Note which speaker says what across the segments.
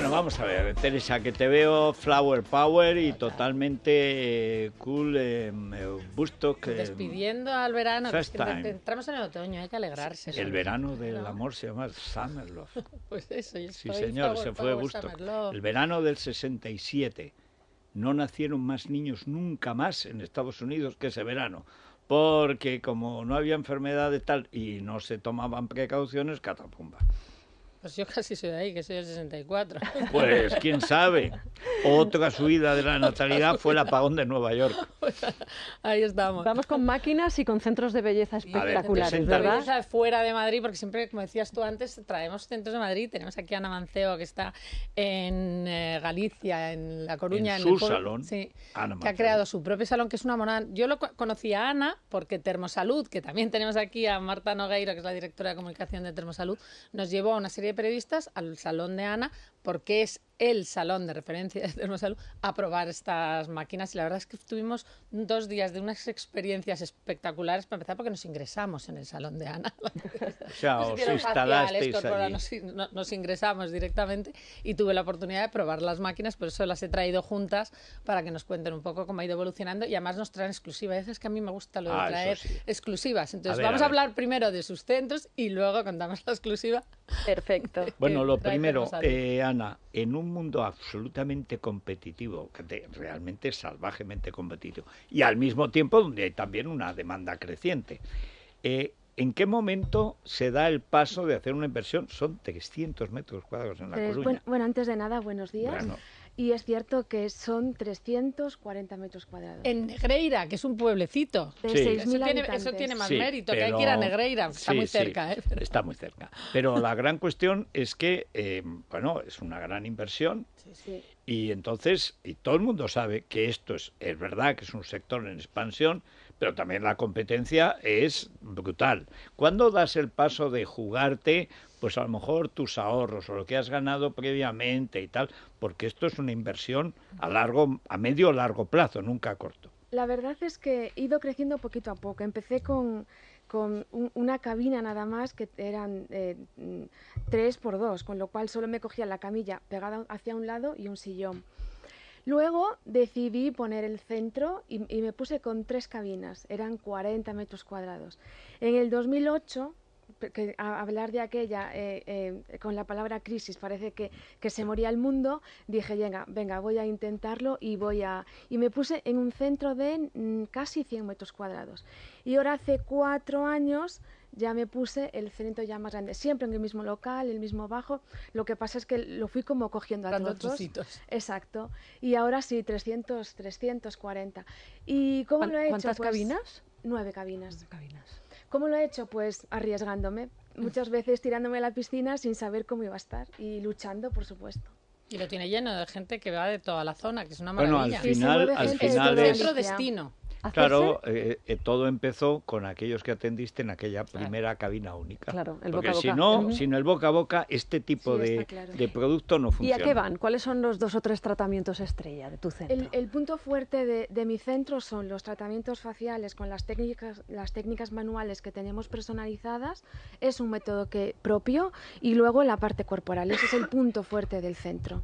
Speaker 1: Bueno, vamos a ver, Teresa, que te veo Flower Power y totalmente eh, cool, eh, eh, busto que... Despidiendo
Speaker 2: al verano, que entramos en el otoño, hay que alegrarse. el verano
Speaker 1: del amor se llama Love.
Speaker 2: pues eso, Sí, señor, se fue busto. El
Speaker 1: verano del 67. No nacieron más niños nunca más en Estados Unidos que ese verano porque como no había enfermedades tal y no se tomaban precauciones, catapumba.
Speaker 2: Pues yo casi soy de ahí, que soy del 64. Pues quién
Speaker 1: sabe. Otra subida de la natalidad fue el apagón de Nueva York.
Speaker 2: Ahí estamos. Vamos con máquinas y con centros de belleza espectaculares, ¿verdad? fuera de Madrid, porque siempre, como decías tú antes, traemos centros de Madrid. Tenemos aquí a Ana Manceo, que está en eh, Galicia, en La Coruña. En, su salón, sí, Ana Que ha creado su propio salón, que es una monada. Yo lo conocí a Ana porque Termosalud, que también tenemos aquí a Marta Nogueiro, que es la directora de comunicación de Termosalud, nos llevó a una serie previstas al salón de Ana porque es el salón de referencia de Termosalud, a probar estas máquinas. Y la verdad es que tuvimos dos días de unas experiencias espectaculares para empezar, porque nos ingresamos en el salón de Ana.
Speaker 1: O sea, nos os
Speaker 2: Nos, ingresamos directamente y tuve la oportunidad de probar las máquinas, por eso las he traído juntas para que nos cuenten un poco cómo ha ido evolucionando. Y además nos traen exclusivas. Es que a mí me gusta lo de ah, traer exclusivas. Entonces, vamos a, hablar primero de sus centros y luego contamos la exclusiva. Perfecto. Bueno, lo primero, eh,
Speaker 1: en un mundo absolutamente competitivo, realmente salvajemente competitivo, y al mismo tiempo donde hay también una demanda creciente. Eh, ¿En qué momento se da el paso de hacer una inversión? Son 300 metros cuadrados en La Coruña.
Speaker 3: Bueno, antes de nada, buenos días. Y es cierto que son 340 metros cuadrados.
Speaker 2: En Negreira, que es un pueblecito. eso, tiene, más mérito, que hay que ir a Negreira, está muy cerca. ¿eh?
Speaker 1: Está muy cerca. Pero la gran cuestión es que, eh, bueno, es una gran inversión. Y entonces, y todo el mundo sabe que esto es, es verdad que es un sector en expansión, pero también la competencia es brutal. ¿Cuándo das el paso de jugarte, pues a lo mejor tus ahorros o lo que has ganado previamente y tal? Porque esto es una inversión a largo, a medio o largo plazo, nunca a corto.
Speaker 3: La verdad es que he ido creciendo poquito a poco. Empecé con una cabina nada más que eran eh, tres por dos, con lo cual solo me cogía la camilla pegada hacia un lado y un sillón. Luego decidí poner el centro y, me puse con tres cabinas, eran 40 metros cuadrados. En el 2008, que a hablar de aquella eh, eh, con la palabra crisis parece que, que, se moría el mundo, dije, venga, venga, voy a intentarlo y voy a... Y me puse en un centro de mm, casi 100 metros cuadrados. Y ahora hace cuatro años ya me puse el centro ya más grande, siempre en el mismo local, el mismo bajo. Lo que pasa es que lo fui como cogiendo a Dando Exacto. Y ahora sí, 300, 340. ¿Y cómo lo he hecho? ¿Cuántas pues cabinas? Nueve cabinas. ¿Cómo lo he hecho? Pues arriesgándome, muchas mm. veces tirándome a la piscina sin saber cómo iba a estar y luchando, por supuesto.
Speaker 2: Y lo tiene lleno de gente que va de toda la zona, que es una maravilla. Bueno, al final, es al final destino. Claro,
Speaker 1: eh, eh, todo empezó con aquellos que atendiste en aquella primera cabina única. Claro, el Porque boca a si no, el boca a boca, este tipo de, de, producto no funciona. ¿Y a qué van?
Speaker 3: ¿Cuáles son los dos o tres tratamientos estrella de tu centro? El, punto fuerte de, de, mi centro son los tratamientos faciales con las técnicas, las técnicas manuales que tenemos personalizadas. Es un método que propio y luego la parte corporal. Ese es el punto fuerte del centro.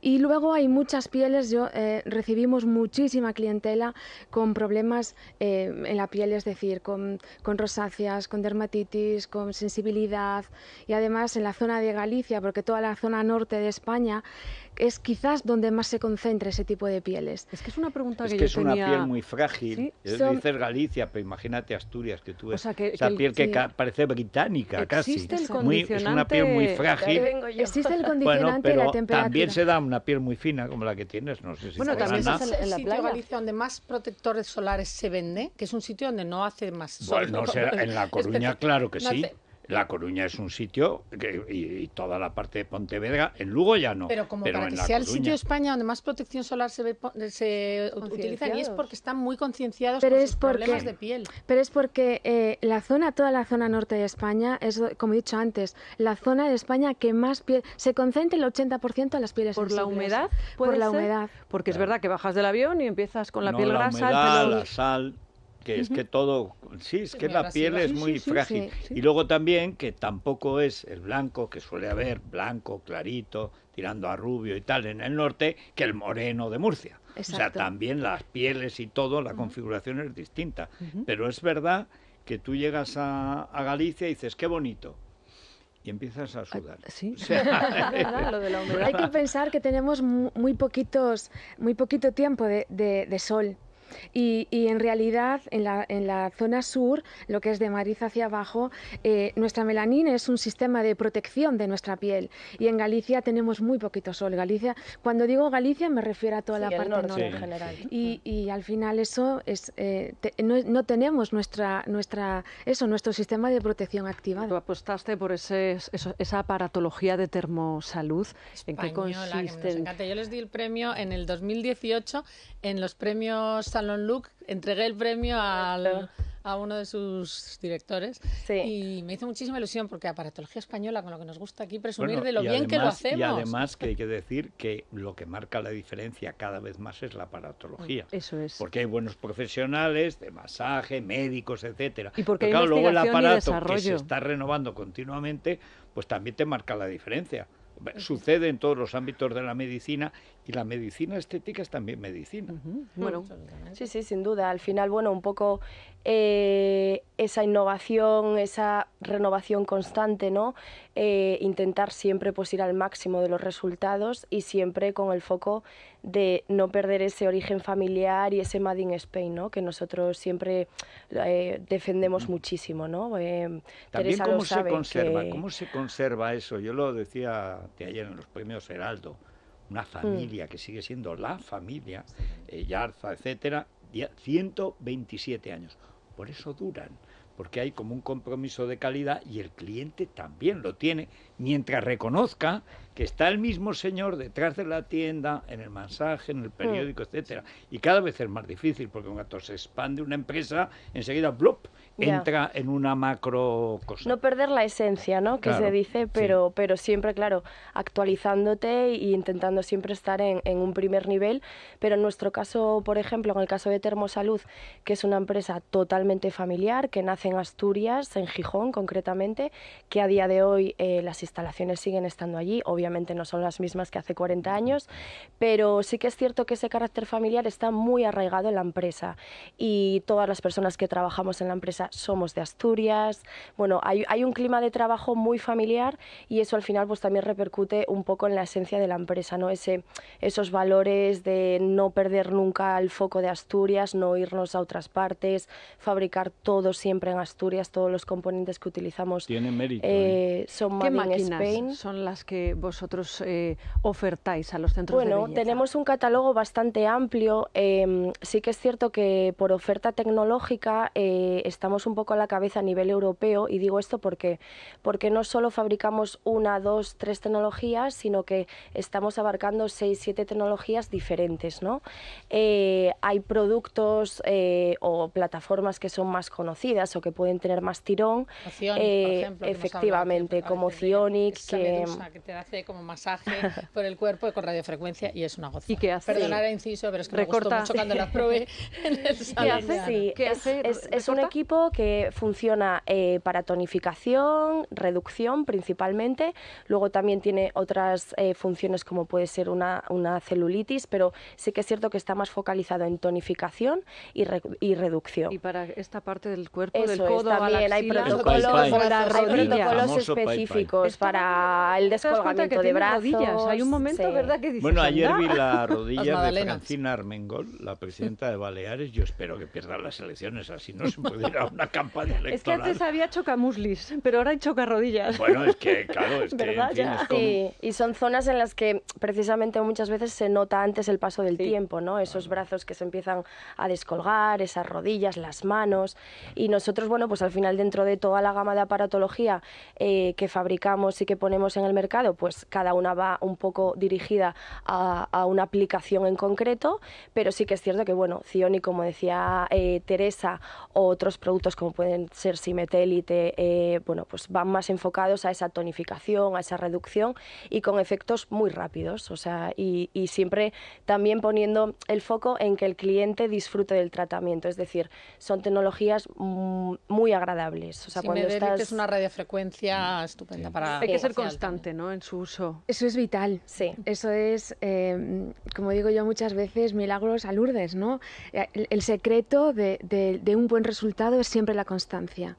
Speaker 3: Y luego hay muchas pieles. Yo eh, recibimos muchísima clientela con problemas eh, en la piel, es decir, con, con, rosáceas, con dermatitis, con sensibilidad y además en la zona de Galicia, porque toda la zona norte de España es quizás donde más se concentra ese tipo de pieles. Es que es una pregunta es que, es una piel
Speaker 1: muy frágil. Eh, dices Galicia, pero imagínate Asturias, que tú o esa piel que parece británica casi. El es una piel muy frágil.
Speaker 2: Existe el condicionante y la temperatura. También se da
Speaker 1: una piel muy fina como la que tienes, no sé si Bueno, también es el, la sitio de Galicia
Speaker 2: donde más protectores solares se vende, que es un sitio donde no hace más sol. en La Coruña,
Speaker 1: claro que sí. La Coruña es un sitio y, toda la parte de Pontevedra, en Lugo ya no. Pero como para que sea el sitio de
Speaker 2: España donde más protección solar se, ve, se utiliza y es porque están muy concienciados con problemas de piel.
Speaker 3: Pero es porque eh, la zona, toda la zona norte de España es, como he dicho antes, la zona de España que más piel se concentra el 80% de las pieles. Por la humedad, por la humedad.
Speaker 2: Porque es verdad que bajas del avión y empiezas con la piel
Speaker 1: grasa, la sal que es que todo, sí, es que la piel es muy frágil. y luego también que tampoco es el blanco, que suele haber blanco, clarito, tirando a rubio y tal en el norte, que el moreno de Murcia. O sea, también las pieles y todo, la configuración es distinta. Pero es verdad que tú llegas a, Galicia y dices, qué bonito, y empiezas a sudar. Ah, sí, Hay que
Speaker 3: pensar que tenemos muy poquitos, muy poquito tiempo de, de sol. Y, en realidad, en la, en la, zona sur, lo que es de mariz hacia abajo, eh, nuestra melanina es un sistema de protección de nuestra piel. Y en Galicia tenemos muy poquito sol. Galicia, cuando digo Galicia, me refiero a toda la parte norte, en general. Y, y, al final eso es eh, no, no, tenemos nuestra nuestra eso nuestro sistema de protección
Speaker 2: activado. Tú apostaste por ese, esa aparatología de termosalud. Española, ¿En qué consiste? Que Yo les di el premio en el 2018 en los premios Salón Look, entregué el premio a uno de sus directores y me hizo muchísima ilusión porque la aparatología española, con lo que nos gusta aquí presumir de lo bien que lo hacemos. Y además
Speaker 1: que hay que decir que lo que marca la diferencia cada vez más es la aparatología. Mm, eso es. Porque hay buenos profesionales de masaje, médicos, etcétera. Y porque luego el aparato que se está renovando continuamente, pues también te marca la diferencia sucede en todos los ámbitos de la medicina y la medicina estética es también medicina. Mm, bueno,
Speaker 4: sí, sí, sin duda. Al final, bueno, un poco eh, esa innovación, esa renovación constante, ¿no? Eh, intentar siempre pues, ir al máximo de los resultados y siempre con el foco de no perder ese origen familiar y ese Made in Spain, ¿no? Que nosotros siempre eh, defendemos muchísimo, ¿no? también cómo se conserva, cómo
Speaker 1: se conserva eso. Yo lo decía de ayer en los premios Heraldo una mm. familia que sigue siendo la familia, eh, Yarza, etcétera, 127 años. Por eso duran, porque hay como un compromiso de calidad y el cliente también lo tiene, mientras reconozca que está el mismo señor detrás de la tienda, en el mensaje, en el mm. periódico, etcétera. Y cada vez es más difícil, porque cuando se expande una empresa, enseguida, ¡blup!, entra en una macro No
Speaker 4: perder la esencia, ¿no? Que se dice, pero, pero siempre, claro, actualizándote e intentando siempre estar en, un primer nivel. Pero en nuestro caso, por ejemplo, en el caso de Termosalud, que es una empresa totalmente familiar, que nace en Asturias, en Gijón concretamente, que a día de hoy eh, las instalaciones siguen estando allí. Obviamente no son las mismas que hace 40 años, pero sí que es cierto que ese carácter familiar está muy arraigado en la empresa y todas las personas que trabajamos en la empresa somos de Asturias, bueno, hay, un clima de trabajo muy familiar y eso al final pues también repercute un poco en la esencia de la empresa, ¿no? Ese, esos valores de no perder nunca el foco de Asturias, no irnos a otras partes, fabricar todo siempre en Asturias, todos los componentes que utilizamos. Eh, ¿eh? Son ¿Qué máquinas
Speaker 2: son las que vosotros eh, ofertáis a los centros de Bueno,
Speaker 4: tenemos un catálogo bastante amplio. Em, sí que es cierto que por oferta tecnológica estamos un poco a la cabeza a nivel europeo y digo esto porque, porque no solo fabricamos una, dos, tres tecnologías, sino que estamos abarcando seis, siete tecnologías diferentes. ¿no? Eh, hay productos eh, o plataformas que son más conocidas o que pueden tener más tirón. Eh, por ejemplo, efectivamente, como Cionic. Que,
Speaker 2: te hace como masaje por el cuerpo con radiofrecuencia y es una gozada. ¿Y qué inciso, pero es que Recorta. mucho cuando la probé ¿Qué hace?
Speaker 4: es un equipo que funciona eh, para tonificación, reducción principalmente. Luego también tiene otras eh, funciones como puede ser una, celulitis, pero sí que es cierto que está más focalizado en tonificación y, y reducción. Y para esta parte del cuerpo, del codo, a la axila, hay protocolos, protocolos específicos para el descolgamiento de brazos. Hay un momento, ¿verdad? bueno, ayer vi la rodilla de Francina
Speaker 1: Armengol, la presidenta de Baleares. Yo espero que pierda las elecciones, así no se puede una campaña electoral. Es que antes
Speaker 4: había chocamuslis, pero ahora hay chocarrodillas. Bueno, es
Speaker 1: que, claro, es que...
Speaker 4: y son zonas en las que precisamente muchas veces se nota antes el paso del tiempo, ¿no? Esos brazos que se empiezan a descolgar, esas rodillas, las manos. Y nosotros, bueno, pues al final dentro de toda la gama de aparatología eh, que fabricamos y que ponemos en el mercado, pues cada una va un poco dirigida a, una aplicación en concreto, pero sí que es cierto que, bueno, Cioni, como decía Teresa, eh, Teresa, otros productos como pueden ser Simetélite, eh, bueno, pues van más enfocados a esa tonificación, a esa reducción y con efectos muy rápidos. O sea, y, siempre también poniendo el foco en que el cliente disfrute del tratamiento. Es decir, son tecnologías mm, muy agradables. O es una
Speaker 2: radiofrecuencia mm. estupenda para... Hay que ser constante ¿no? en su uso.
Speaker 4: Eso es vital. Sí. Eso
Speaker 3: es, eh, como digo yo muchas veces, milagros alurdes. ¿no? Eh, el, secreto de, de un buen resultado es siempre la constancia.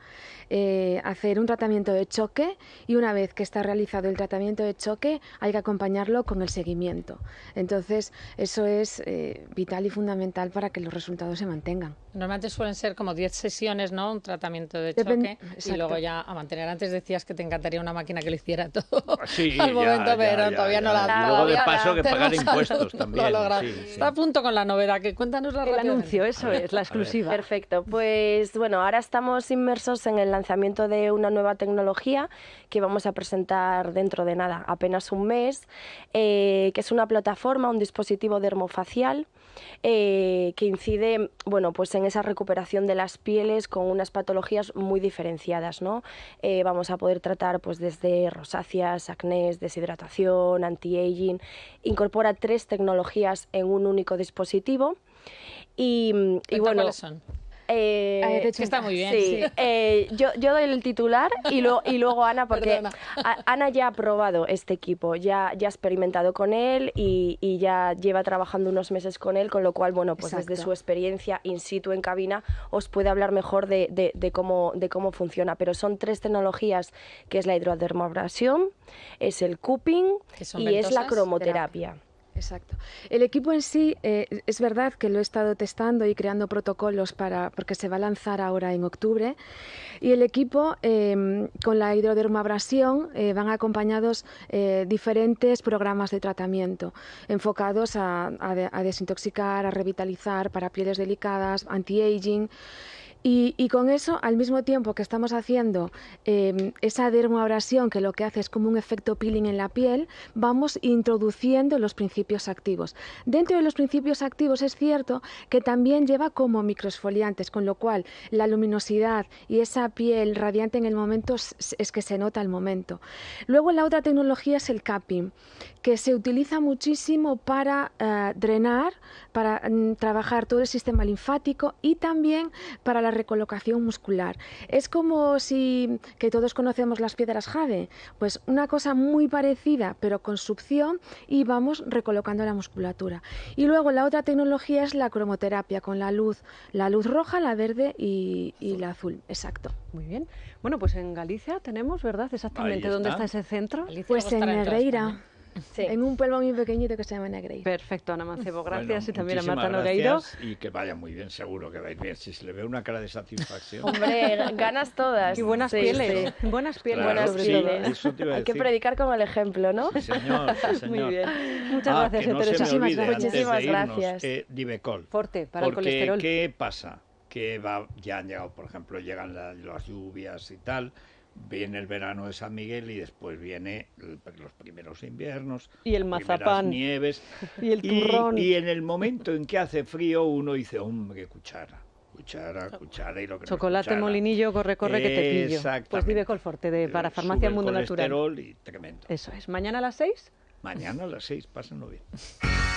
Speaker 3: Eh, hacer un tratamiento de choque y una vez que está realizado el tratamiento de choque hay que acompañarlo con el seguimiento. Entonces eso es eh, vital y fundamental para que los resultados se
Speaker 2: mantengan. Normalmente suelen ser como 10 sesiones, ¿no? Un tratamiento de choque y luego ya a mantener. Antes decías que te encantaría una máquina que lo hiciera todo
Speaker 1: ah, sí, al momento, pero todavía no la... Y luego de
Speaker 2: paso que pagar impuestos también. Está a punto con la novedad, que cuéntanos la El anuncio, eso
Speaker 4: es, la exclusiva. Perfecto, pues bueno, ahora estamos inmersos en el lanzamiento de una nueva tecnología que vamos a presentar dentro de nada, apenas un mes, eh, que es una plataforma, un dispositivo dermofacial eh, que incide bueno, pues en esa recuperación de las pieles con unas patologías muy diferenciadas. ¿no? Eh, vamos a poder tratar pues, desde rosáceas, acné, deshidratación, anti-aging. Incorpora tres tecnologías en un único dispositivo. Y, bueno, ¿cuáles son? Eh, está muy bien. Eh, yo, doy el titular y, luego Ana, porque Ana ya ha probado este equipo, ya, ha experimentado con él y, ya lleva trabajando unos meses con él, con lo cual, bueno, pues desde su experiencia in situ en cabina os puede hablar mejor de, cómo, de cómo funciona. Pero son tres tecnologías, que es la hidrodermabrasión, es el cupping y es la cromoterapia.
Speaker 3: Exacto. El equipo en sí, eh, es verdad que lo he estado testando y creando protocolos para, porque se va a lanzar ahora en octubre. Y el equipo, em, con la hidrodermabrasión, eh, van acompañados eh, diferentes programas de tratamiento enfocados a desintoxicar, a revitalizar para pieles delicadas, anti-aging. Y, con eso, al mismo tiempo que estamos haciendo em, esa dermoabrasión, que lo que hace es como un efecto peeling en la piel, vamos introduciendo los principios activos. Dentro de los principios activos es cierto que también lleva como microesfoliantes, con lo cual la luminosidad y esa piel radiante en el momento es, que se nota al momento. Luego la otra tecnología es el capping, que se utiliza muchísimo para eh, drenar, para mm, trabajar todo el sistema linfático y también para la recolocación muscular. Es como si, que todos conocemos las piedras jade, pues una cosa muy parecida, pero con succión y vamos recolocando la musculatura. Y luego la otra tecnología es la cromoterapia, con la luz, la luz roja, la verde y, la azul, exacto.
Speaker 4: Muy bien. Bueno, pues en Galicia tenemos, ¿verdad?
Speaker 3: Exactamente, ¿dónde está ese
Speaker 4: centro?
Speaker 2: pues en Negreira
Speaker 4: sí. en un pueblo muy
Speaker 3: pequeñito que se llama Negreiro. Perfecto, Ana Mancebo,
Speaker 1: gracias y también a Marta Nogueiro. Y que vaya muy bien, seguro que va bien. Si se le ve una cara de satisfacción. Hombre,
Speaker 4: ganas todas. Y buenas pieles. Buenas pieles. buenas pieles. Hay que predicar como el ejemplo, ¿no? Sí, señor, Muy bien.
Speaker 3: Muchas ah, gracias, no Muchísimas, muchísimas gracias. Eh,
Speaker 1: Forte, para el colesterol. ¿Qué pasa? Que va, ya han llegado, por ejemplo, llegan las lluvias y tal viene el verano de San Miguel y después viene los primeros inviernos y el mazapán nieves y el turrón y, en el momento en que hace frío uno dice hombre cuchara cuchara cuchara y chocolate molinillo corre corre que te pillo pues
Speaker 2: vive Colforte
Speaker 1: de para farmacia Sube Mundo Natural y tremendo eso es mañana a las seis mañana a las seis pásenlo bien